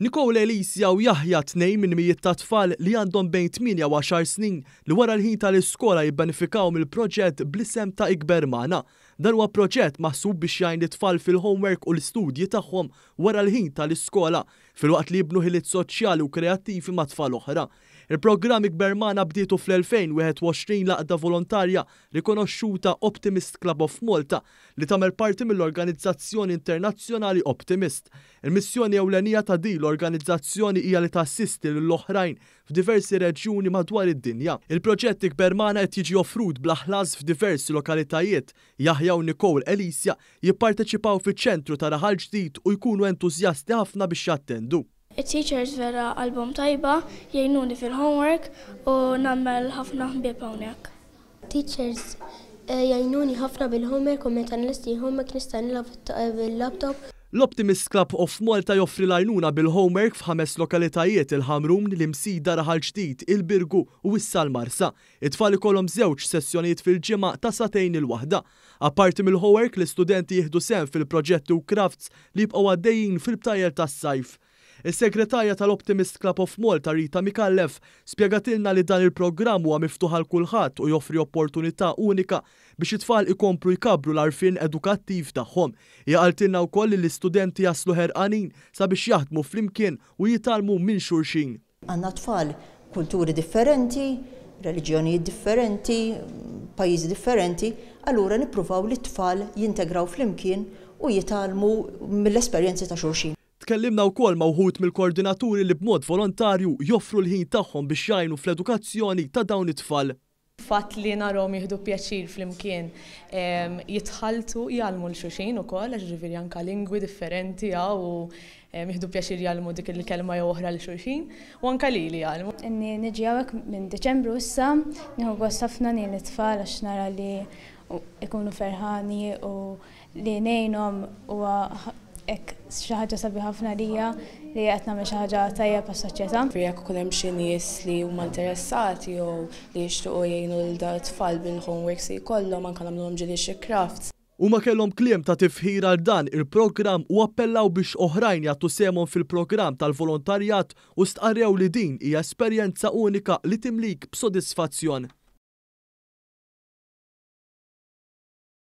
Nikola Elisja u Jahja tnej minn mijiet ta' tfal li għandhom bejn 8 u 10 snin li wara l-ħin tal-iskola jibbenifikaw mill-proġett blisem ta' Ikber Mana Dan huwa proġett maħsub biex jgħin it-tfal fil-homework u l-istudji tagħhom wara l-ħin tal-iskola fil-waqt li jibnu ħiliet soċjali u kreattivi ma' tfal oħra. Il-programm Bermana bdietu fl-2021 laqda volontarja rikonoxxuta Optimist Club of Malta li tagħmel parti mill-Organizzazzjoni Internazzjonali Optimist. Il-missjoni ewlenija ta' di l-organizzazzjoni hija li tassisti lill-oħrajn f'diversi reġjuni madwar id-dinja. Il-proġett Bermana qed jiġi offrut bla ħlas f'diversi lokalitajiet jaħja Maria u Nicole Elisja jipparteċipaw fiċ-ċentru ta' raħal ġdid u jkunu entużjasti ħafna biex jattendu. it teachers vera album tajba, jgħinuni fil-homework u nammel ħafna ħbieb hawnhekk. Teachers eh, jgħinuni ħafna bil-homework u meta nlisti homework nista' nilab bil-laptop eh, L-Optimist Club of Malta joffri lajnuna bil-homework f'ħames lokalitajiet il-ħamrum li msida raħal ġdid il-Birgu u s-Salmarsa. It-tfal kolom żewġ sessjonijiet fil-ġimgħa ta' satajn il-waħda. Apparti mill-homework, l-istudenti jieħdu sem fil-proġetti u crafts li jibqgħu għaddejjin fil ta' tas-sajf. Is-segretarja tal-Optimist Club of Malta Rita Mikallef spjegatilna li dan il-programm huwa miftuħ għal kulħadd u joffri opportunità unika biex it-tfal ikomplu jkabru l-arfin edukattiv tagħhom. Jaqaltilna wkoll li l-istudenti jaslu ħerqanin sabiex jaħdmu flimkien u jitalmu minn xulxin. Għandna tfal kulturi differenti, reliġjoni differenti, pajjiżi differenti, allura nippruvaw li t-tfal jintegraw flimkien u jitalmu mill-esperjenzi ta' xulxin. Tkellimna wkoll ma' mill-koordinaturi li b'mod volontarju joffru l-ħin tagħhom biex jgħinu fl-edukazzjoni ta' dawn it-tfal fatt li narom jihdu pjaċir fl-imkien jitħaltu jgħalmu l-xuxin u koll, ġiviri anka lingwi differenti għaw u jihdu pjaċir jgħalmu dik il-kelma joħra l-xuxin u anka li li jgħalmu. Inni nġi għawek minn Deċembru issa, nħu għasafna ni l-tfal għax nara li ikunu ferħani u li nejnom u ek xaħġa sabi ħafna lija li qed nagħmel xi ħaġa tajjeb għas-soċjetà. Jekk ukoll hemm xi nies li huma interessati jew li jixtiequ jgħinu lil tfal bil-homeworks li jkollhom anke nagħmluhom ġieli xi crafts. ma kellhom kliem ta' tifħira għal dan il-programm u appellaw biex oħrajn jagħtu semhom fil-programm tal-volontarjat u stqarrew li din hija esperjenza unika li timlik b'sodisfazzjon.